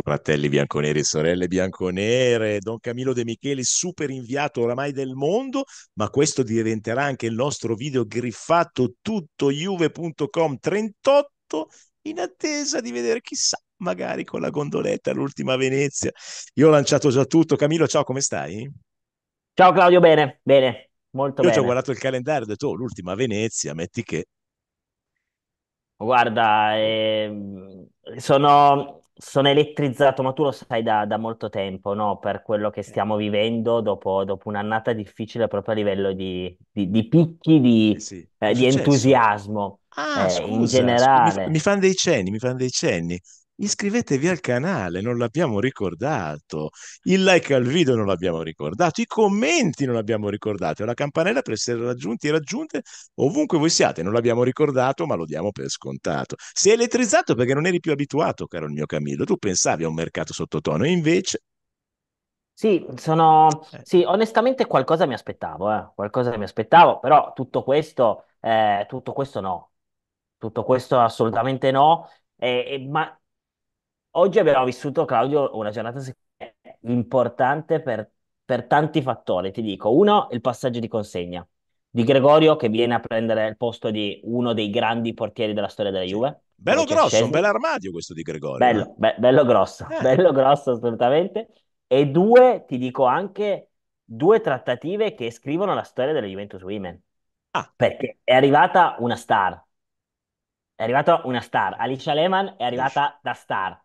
fratelli bianconeri, sorelle bianconere, Don Camillo De Micheli, super inviato oramai del mondo, ma questo diventerà anche il nostro video griffato tutto juve.com 38 in attesa di vedere chissà magari con la gondoletta l'ultima Venezia. Io ho lanciato già tutto. Camillo, ciao, come stai? Ciao Claudio, bene, bene, molto Io bene. Io ci ho guardato il calendario e ho detto, oh, l'ultima Venezia, metti che... Guarda, eh, sono, sono elettrizzato, ma tu lo sai da, da molto tempo, no? Per quello che stiamo vivendo dopo, dopo un'annata difficile proprio a livello di, di, di picchi di, eh sì, eh, di entusiasmo ah, eh, scusa, in generale. Mi, mi fanno dei cenni, mi fanno dei cenni iscrivetevi al canale, non l'abbiamo ricordato, il like al video non l'abbiamo ricordato, i commenti non l'abbiamo ricordato, la campanella per essere raggiunti e raggiunte ovunque voi siate, non l'abbiamo ricordato ma lo diamo per scontato. Sei elettrizzato perché non eri più abituato, caro il mio Camillo, tu pensavi a un mercato sottotono e invece... Sì, sono... Eh. sì, onestamente qualcosa mi aspettavo, eh. qualcosa mi aspettavo, però tutto questo, eh, tutto questo no, tutto questo assolutamente no, eh, ma Oggi abbiamo vissuto, Claudio, una giornata importante per, per, tanti fattori, ti dico. Uno, il passaggio di consegna di Gregorio che viene a prendere il posto di uno dei grandi portieri della storia della Juve. Bello grosso, un bel armadio questo di Gregorio. Bello, eh. be- bello grosso, eh. bello grosso assolutamente. E due, ti dico anche, due trattative che scrivono la storia della Juventus Women. Ah. Perché è arrivata una star. È arrivata una star. Alicia Lehman è arrivata da star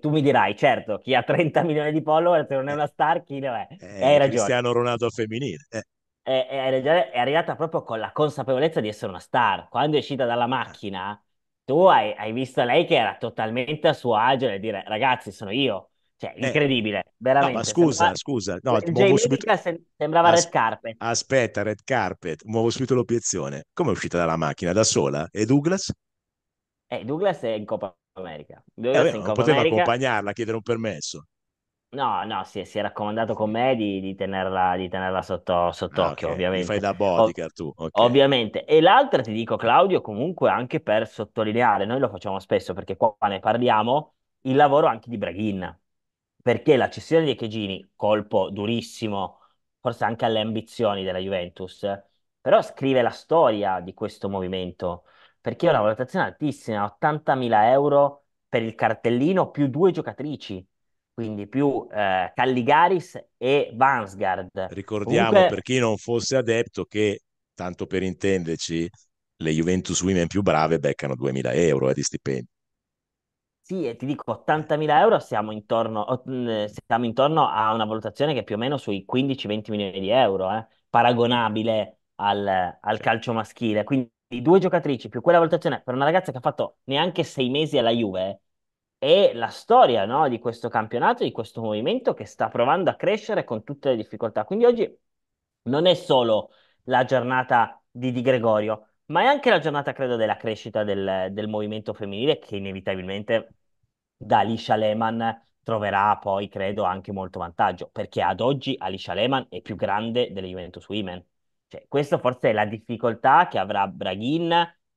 tu mi dirai, certo, chi ha 30 milioni di follower, se non è una star, chi lo è? Eh, hai ragione. Cristiano Ronaldo femminile. Eh. È, è, è, arrivata proprio con la consapevolezza di essere una star. Quando è uscita dalla eh. macchina, tu hai, hai visto lei che era totalmente a suo agio e dire, ragazzi, sono io. Cioè, eh. incredibile, eh, veramente. No, ma scusa, sembrava... scusa. No, muovo subito... sembrava As... Red Carpet. Aspetta, Red Carpet, muovo subito l'obiezione. Come è uscita dalla macchina? Da sola? E Douglas? Eh, Douglas è in Coppa America. Doveva eh, vabbè, poteva America. accompagnarla, chiedere un permesso. No, no, si, si è raccomandato con me di, di tenerla, di tenerla sotto, ah, sott'occhio, ah, okay. ovviamente. Mi fai da bodyguard tu. Okay. Ovviamente. E l'altra ti dico, Claudio, comunque anche per sottolineare, noi lo facciamo spesso perché qua ne parliamo, il lavoro anche di Braghin. Perché la cessione di Echegini, colpo durissimo, forse anche alle ambizioni della Juventus, però scrive la storia di questo movimento perché è una valutazione altissima, 80.000 euro per il cartellino più due giocatrici, quindi più eh, Calligaris e Vansgard. Ricordiamo Comunque... per chi non fosse adepto che, tanto per intenderci, le Juventus Women più brave beccano 2.000 euro eh, di stipendio. Sì, e ti dico, 80.000 euro siamo intorno, siamo intorno, a una valutazione che è più o meno sui 15-20 milioni di euro, eh, paragonabile al, al calcio maschile. Quindi di due giocatrici più quella valutazione per una ragazza che ha fatto neanche sei mesi alla Juve è la storia no, di questo campionato, di questo movimento che sta provando a crescere con tutte le difficoltà. Quindi oggi non è solo la giornata di Di Gregorio, ma è anche la giornata, credo, della crescita del, del movimento femminile che inevitabilmente da Alicia Lehman troverà poi, credo, anche molto vantaggio, perché ad oggi Alicia Lehman è più grande delle Juventus Women cioè, questa forse è la difficoltà che avrà Braghin,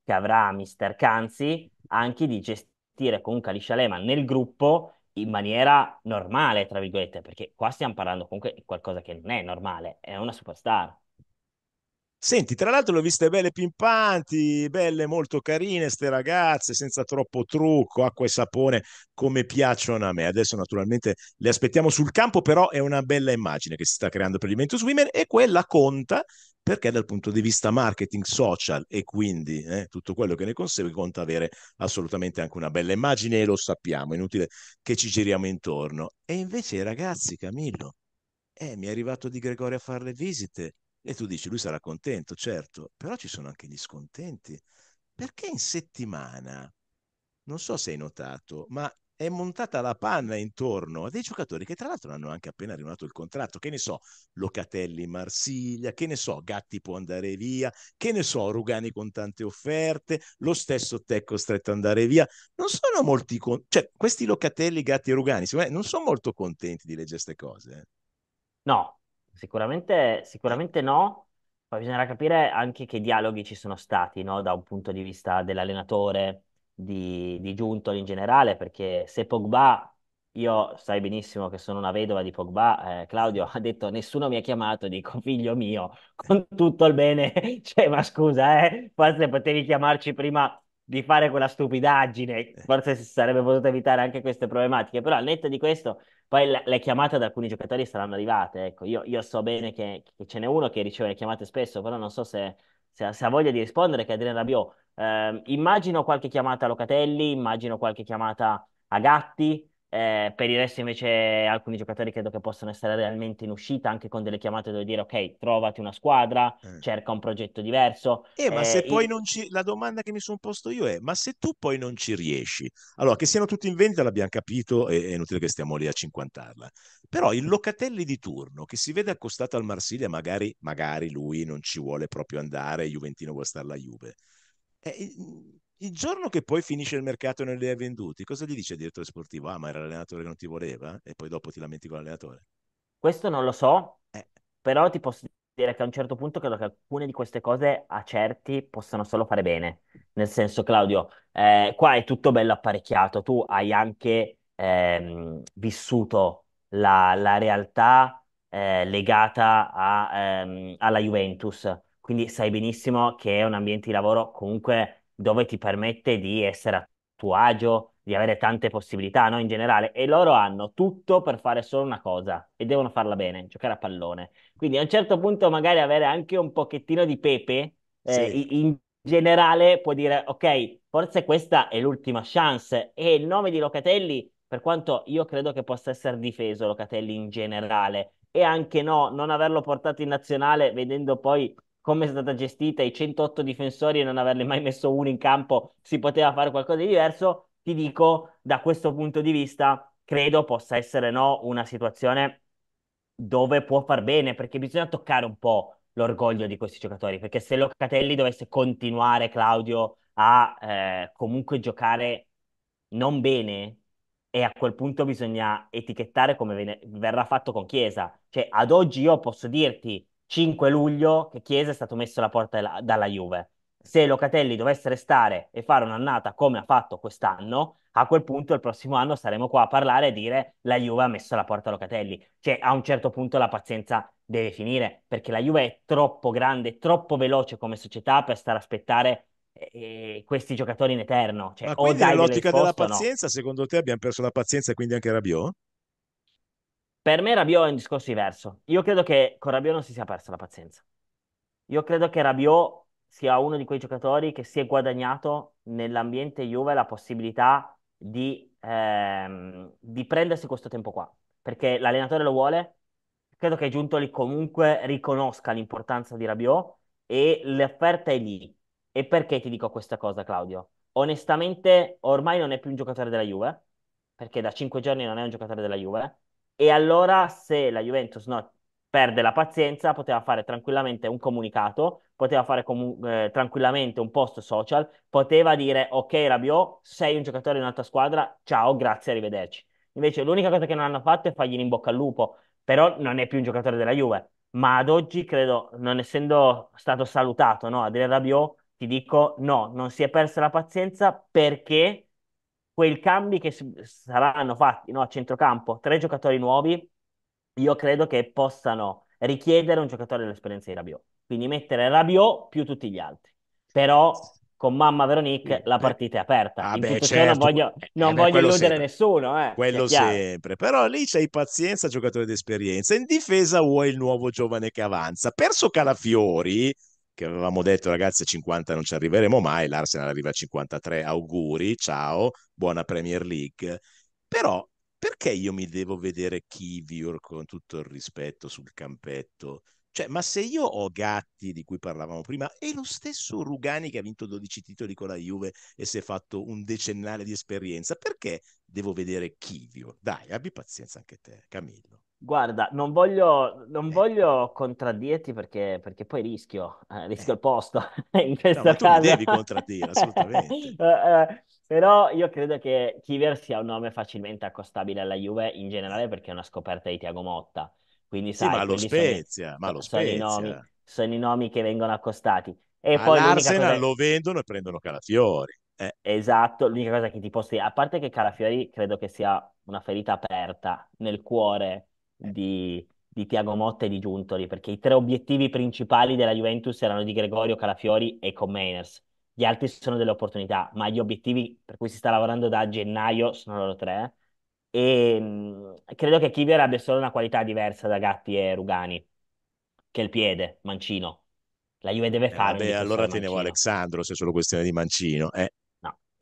che avrà Mister Canzi, anche di gestire comunque Alicia Shalema nel gruppo in maniera normale, tra virgolette, perché qua stiamo parlando comunque di qualcosa che non è normale, è una superstar. Senti, tra l'altro le ho viste belle pimpanti, belle molto carine, ste ragazze, senza troppo trucco, acqua e sapone, come piacciono a me. Adesso naturalmente le aspettiamo sul campo, però è una bella immagine che si sta creando per l'Iventus Women e quella conta perché dal punto di vista marketing social e quindi eh, tutto quello che ne consegue conta avere assolutamente anche una bella immagine e lo sappiamo, è inutile che ci giriamo intorno. E invece ragazzi, Camillo, eh, mi è arrivato di Gregorio a fare le visite e tu dici lui sarà contento, certo, però ci sono anche gli scontenti. Perché in settimana, non so se hai notato, ma è montata la panna intorno a dei giocatori che tra l'altro hanno anche appena rinnovato il contratto, che ne so, Locatelli Marsiglia, che ne so, Gatti può andare via, che ne so, Rugani con tante offerte, lo stesso Tè costretto ad andare via. Non sono molti, con... cioè questi Locatelli, Gatti e Rugani, secondo me non sono molto contenti di leggere queste cose. Eh. No, sicuramente, sicuramente no. Poi bisognerà capire anche che dialoghi ci sono stati, no? da un punto di vista dell'allenatore, di, di Giuntoli in generale, perché se Pogba, io sai benissimo che sono una vedova di Pogba, eh, Claudio ha detto nessuno mi ha chiamato, dico figlio mio, con tutto il bene, cioè ma scusa, eh, forse potevi chiamarci prima di fare quella stupidaggine, forse si sarebbe potuto evitare anche queste problematiche, però al netto di questo, poi le, le chiamate da alcuni giocatori saranno arrivate, ecco, io, io so bene che, che, ce n'è uno che riceve le chiamate spesso, però non so se se, se ha voglia di rispondere, che Adrian Rabiot. Eh, immagino qualche chiamata a Locatelli, immagino qualche chiamata a Gatti, eh, per il resto, invece, alcuni giocatori credo che possano essere realmente in uscita anche con delle chiamate dove dire: Ok, trovati una squadra, eh. cerca un progetto diverso. Eh, ma eh, se poi il... non ci. La domanda che mi sono posto io è: Ma se tu poi non ci riesci, allora che siano tutti in vendita l'abbiamo capito, e è inutile che stiamo lì a cinquantarla. Però il Locatelli di turno che si vede accostato al Marsiglia, magari, magari lui non ci vuole proprio andare, Juventino vuole stare alla Juve. Eh, il giorno che poi finisce il mercato e non li hai venduti, cosa gli dice il direttore sportivo? Ah, ma era l'allenatore che non ti voleva? E poi dopo ti lamenti con l'allenatore? Questo non lo so, eh. però ti posso dire che a un certo punto credo che alcune di queste cose a certi possano solo fare bene. Nel senso, Claudio, eh, qua è tutto bello apparecchiato, tu hai anche ehm, vissuto la, la realtà eh, legata a, ehm, alla Juventus, quindi sai benissimo che è un ambiente di lavoro comunque dove ti permette di essere a tuo agio, di avere tante possibilità, no? In generale, e loro hanno tutto per fare solo una cosa e devono farla bene, giocare a pallone. Quindi a un certo punto magari avere anche un pochettino di pepe eh, sì. in generale può dire ok, forse questa è l'ultima chance e il nome di Locatelli, per quanto io credo che possa essere difeso Locatelli in generale e anche no, non averlo portato in nazionale vedendo poi come è stata gestita i 108 difensori e non averne mai messo uno in campo, si poteva fare qualcosa di diverso, ti dico, da questo punto di vista, credo possa essere no, una situazione dove può far bene, perché bisogna toccare un po' l'orgoglio di questi giocatori, perché se Locatelli dovesse continuare, Claudio, a eh, comunque giocare non bene, e a quel punto bisogna etichettare come ven- verrà fatto con Chiesa. Cioè, ad oggi io posso dirti 5 luglio che Chiesa è stato messo alla porta dalla Juve. Se Locatelli dovesse restare e fare un'annata come ha fatto quest'anno, a quel punto il prossimo anno saremo qua a parlare e dire la Juve ha messo alla porta Locatelli. Cioè, a un certo punto la pazienza deve finire, perché la Juve è troppo grande, troppo veloce come società per stare a aspettare eh, eh questi giocatori in eterno. Cioè, Ma quindi nell'ottica della pazienza, no. secondo te abbiamo perso la pazienza e quindi anche Rabiot? Per me Rabiot è un discorso diverso. Io credo che con Rabiot non si sia persa la pazienza. Io credo che Rabiot sia uno di quei giocatori che si è guadagnato nell'ambiente Juve la possibilità di, ehm, di prendersi questo tempo qua, perché l'allenatore lo vuole. Credo che Giuntoli comunque riconosca l'importanza di Rabiot e l'offerta è lì. E perché ti dico questa cosa, Claudio? Onestamente, ormai non è più un giocatore della Juve, perché da cinque giorni non è un giocatore della Juve e allora se la Juventus no, perde la pazienza, poteva fare tranquillamente un comunicato, poteva fare eh, tranquillamente un post social, poteva dire ok Rabiot, sei un giocatore di un'altra squadra, ciao, grazie, arrivederci. Invece l'unica cosa che non hanno fatto è fargli in bocca al lupo, però non è più un giocatore della Juve. Ma ad oggi credo, non essendo stato salutato no, a dire Rabiot, ti dico no, non si è persa la pazienza perché quei cambi che saranno fatti no, a centrocampo, tre giocatori nuovi, io credo che possano richiedere un giocatore dell'esperienza di Rabiot. Quindi mettere Rabiot più tutti gli altri. Però con mamma Veronique la partita è aperta. Ah beh, certo. non voglio, non eh beh, voglio illudere sempre. nessuno. Eh, quello sempre. Però lì c'hai pazienza, giocatore d'esperienza. In difesa vuoi il nuovo giovane che avanza. Perso Calafiori che avevamo detto ragazzi a 50 non ci arriveremo mai, l'Arsenal arriva a 53, auguri, ciao, buona Premier League. Però perché io mi devo vedere Kivior con tutto il rispetto sul campetto? Cioè, ma se io ho Gatti di cui parlavamo prima e lo stesso Rugani che ha vinto 12 titoli con la Juve e si è fatto un decennale di esperienza, perché devo vedere Chivio? Dai, abbi pazienza anche te, Camillo. Guarda, non voglio, non eh. voglio contraddirti perché, perché poi rischio, eh, eh. rischio il posto in questa no, casa. Non devi contraddire, assolutamente. Eh, però io credo che Kiver sia un nome facilmente accostabile alla Juve in generale perché è una scoperta di Tiago Motta. Quindi, sì, sai, ma lo Spezia, sono, ma lo sono, I nomi, sono i nomi che vengono accostati. E ma poi l'Arsenal cosa... lo vendono e prendono Calafiori. Esatto, l'unica cosa che ti posso dire, a parte che Calafiori credo che sia una ferita aperta nel cuore eh. di, di Tiago Motta e di Giuntoli, perché i tre obiettivi principali della Juventus erano di Gregorio, Calafiori e Commeners. Gli altri sono delle opportunità, ma gli obiettivi per cui si sta lavorando da gennaio sono loro tre. E ehm, credo che Kivior abbia solo una qualità diversa da Gatti e Rugani, che è il piede, mancino. La Juve deve eh, Vabbè, allora tenevo Mancino. Alexandro, se è solo questione di mancino. Eh.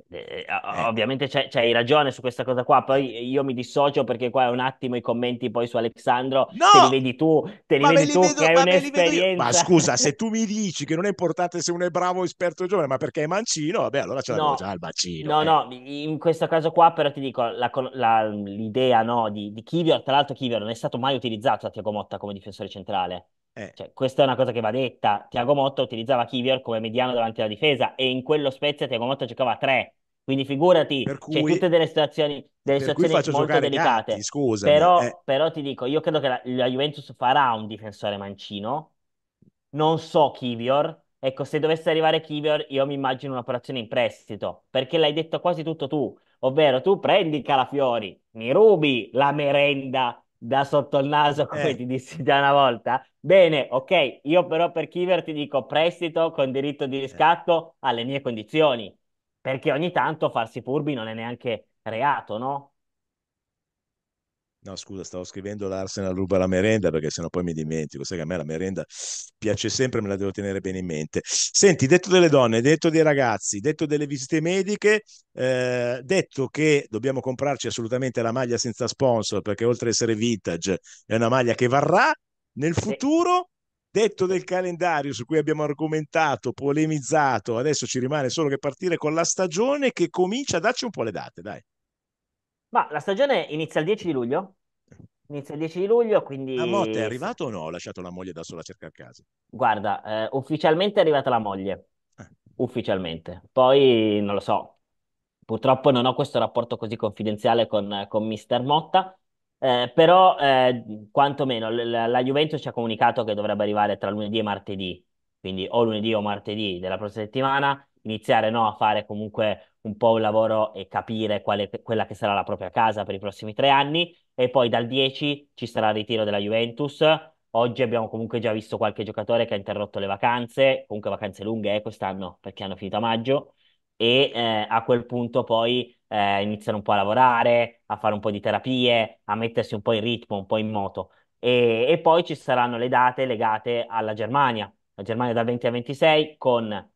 Eh, eh, ovviamente c'è, c'hai ragione su questa cosa qua, poi io mi dissocio perché qua è un attimo i commenti poi su Alexandro, te li vedi tu, te li ma vedi tu vedo, che è un'esperienza. Ma scusa, se tu mi dici che non è importante se uno è bravo o esperto o giovane, ma perché è mancino, vabbè allora ce l'avevo no, già il bacino. No, eh. no, in questo caso qua però ti dico, l'idea no, di, di Kivior, tra l'altro Kivior non è stato mai utilizzato da Tiago Motta come difensore centrale. Eh. Cioè, questa è una cosa che va detta. Tiago Motta utilizzava Kivior come mediano davanti alla difesa e in quello Spezia Tiago Motta giocava a tre. Quindi figurati, per cioè, cui, tutte delle situazioni, delle situazioni molto delicate. Gatti, però, eh. però, ti dico, io credo che la, la, Juventus farà un difensore mancino. Non so Kivior. Ecco, se dovesse arrivare Kivior, io mi immagino un'operazione in prestito, perché l'hai detto quasi tutto tu. Ovvero, tu prendi Calafiori, mi rubi la merenda da sotto il naso, come eh. ti dissi già una volta. Bene, ok, io però per Kiver ti dico prestito con diritto di eh. riscatto alle mie condizioni, perché ogni tanto farsi furbi non è neanche reato, no? No, scusa, stavo scrivendo l'Arsenal ruba la merenda perché sennò poi mi dimentico. Sai che a me la merenda piace sempre, me la devo tenere bene in mente. Senti, detto delle donne, detto dei ragazzi, detto delle visite mediche, eh, detto che dobbiamo comprarci assolutamente la maglia senza sponsor perché oltre ad essere vintage è una maglia che varrà nel futuro. Detto del calendario su cui abbiamo argomentato, polemizzato, adesso ci rimane solo che partire con la stagione che comincia. Dacci un po' le date, dai. Ma la stagione inizia il 10 di luglio? Inizia il 10 di luglio, quindi... A Motte è arrivato o no? Ho lasciato la moglie da sola a cercare casa? Guarda, eh, ufficialmente è arrivata la moglie. Eh. Ufficialmente. Poi non lo so. Purtroppo non ho questo rapporto così confidenziale con, con Mister Motta, eh, però eh, quantomeno la, la Juventus ci ha comunicato che dovrebbe arrivare tra lunedì e martedì, quindi o lunedì o martedì della prossima settimana iniziare no, a fare comunque un po' un lavoro e capire quale, quella che sarà la propria casa per i prossimi tre anni. E poi dal 10 ci sarà il ritiro della Juventus. Oggi abbiamo comunque già visto qualche giocatore che ha interrotto le vacanze, comunque vacanze lunghe eh, quest'anno perché hanno finito a maggio. E eh, a quel punto poi eh, iniziano un po' a lavorare, a fare un po' di terapie, a mettersi un po' in ritmo, un po' in moto. E, e poi ci saranno le date legate alla Germania, la Germania dal 20 al 26 con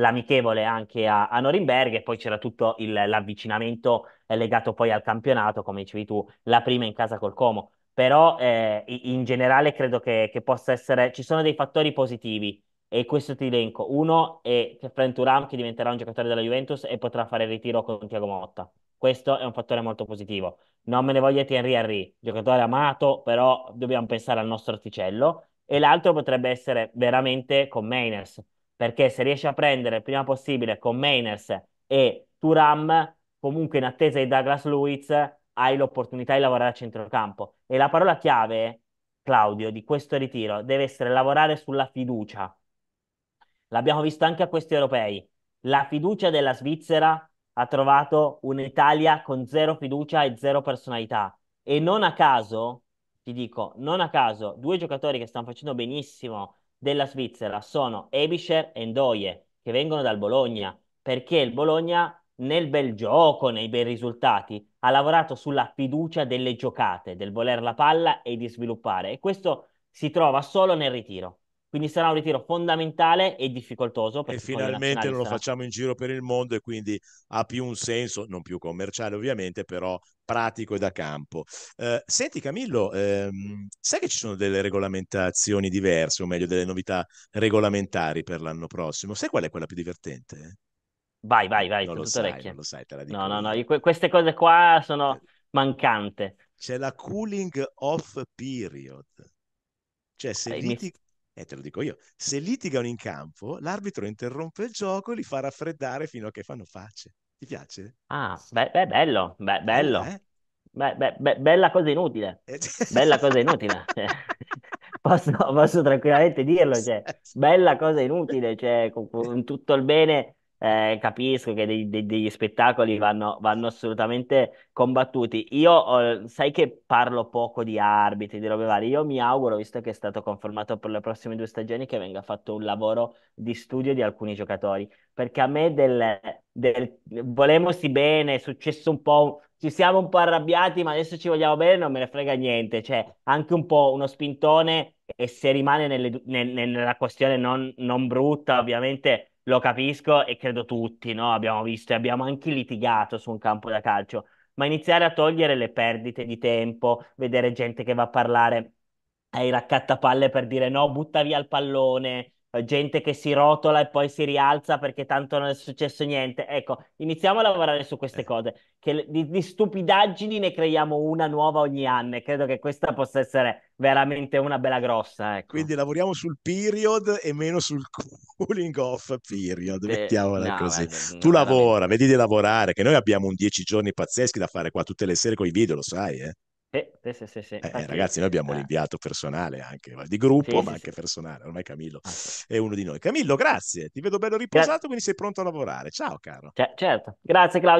l'amichevole anche a, a Norimberga e poi c'era tutto il, l'avvicinamento eh, legato poi al campionato, come dicevi tu, la prima in casa col Como. Però eh, in generale credo che, che, possa essere, ci sono dei fattori positivi e questo ti elenco. Uno è che Frank Turam che diventerà un giocatore della Juventus e potrà fare il ritiro con Tiago Motta. Questo è un fattore molto positivo. Non me ne voglia Thierry Henry, giocatore amato, però dobbiamo pensare al nostro articello. E l'altro potrebbe essere veramente con Mainers, perché se riesce a prendere il prima possibile con Mainers e Turam, comunque in attesa di Douglas Luiz, hai l'opportunità di lavorare a centrocampo. E la parola chiave, Claudio, di questo ritiro deve essere lavorare sulla fiducia. L'abbiamo visto anche a questi europei. La fiducia della Svizzera ha trovato un'Italia con zero fiducia e zero personalità. E non a caso, ti dico, non a caso, due giocatori che stanno facendo benissimo della Svizzera sono Ebischer e Ndoye, che vengono dal Bologna, perché il Bologna nel bel gioco, nei bei risultati, ha lavorato sulla fiducia delle giocate, del voler la palla e di sviluppare e questo si trova solo nel ritiro. Quindi sarà un ritiro fondamentale e difficoltoso. E finalmente non lo facciamo in giro per il mondo e quindi ha più un senso, non più commerciale ovviamente, però pratico e da campo. Eh, senti Camillo, ehm, sai che ci sono delle regolamentazioni diverse, o meglio delle novità regolamentari per l'anno prossimo? Sai qual è quella più divertente? Vai, vai, vai, non lo, sai, non lo sai, te la dico. No, no, no, que- queste cose qua sono eh, mancante. C'è la cooling off period. Cioè, se, liti- e eh, te lo dico io, se litigano in campo, l'arbitro interrompe il gioco e li fa raffreddare fino a che fanno facce. Ti piace? Ah, beh, beh bello, beh, eh, bello. Eh? Beh, be- be- bella cosa inutile, eh, bella cosa inutile. posso, posso, tranquillamente dirlo, cioè, bella cosa inutile, cioè, con, con tutto il bene eh, capisco che dei, dei, degli spettacoli vanno, vanno, assolutamente combattuti. Io ho, eh, sai che parlo poco di arbitri, di robe varie. Io mi auguro, visto che è stato confermato per le prossime due stagioni, che venga fatto un lavoro di studio di alcuni giocatori. Perché a me del, del volemosi bene, è successo un po'. Ci siamo un po' arrabbiati, ma adesso ci vogliamo bene, non me ne frega niente. Cioè, anche un po' uno spintone, e se rimane nelle, nel, nella questione non, non brutta, ovviamente lo capisco e credo tutti, no? Abbiamo visto e abbiamo anche litigato su un campo da calcio, ma iniziare a togliere le perdite di tempo, vedere gente che va a parlare ai raccattapalle per dire no, butta via il pallone, gente che si rotola e poi si rialza perché tanto non è successo niente. Ecco, iniziamo a lavorare su queste esatto. cose, che di, di stupidaggini ne creiamo una nuova ogni anno e credo che questa possa essere veramente una bella grossa. Ecco. Quindi lavoriamo sul period e meno sul cooling off period, eh, mettiamola così. Vabbè, tu lavora, veramente. vedi di lavorare, che noi abbiamo un dieci giorni pazzeschi da fare qua tutte le sere con i video, lo sai, eh? Sì, sì, sì, sì. Eh, ragazzi, noi abbiamo eh. l'inviato personale anche di gruppo, ma anche personale. Ormai Camillo ah, è uno di noi. Camillo, grazie, ti vedo bello riposato, certo. quindi sei pronto a lavorare. Ciao, caro. C- cioè, certo, grazie, Claudio.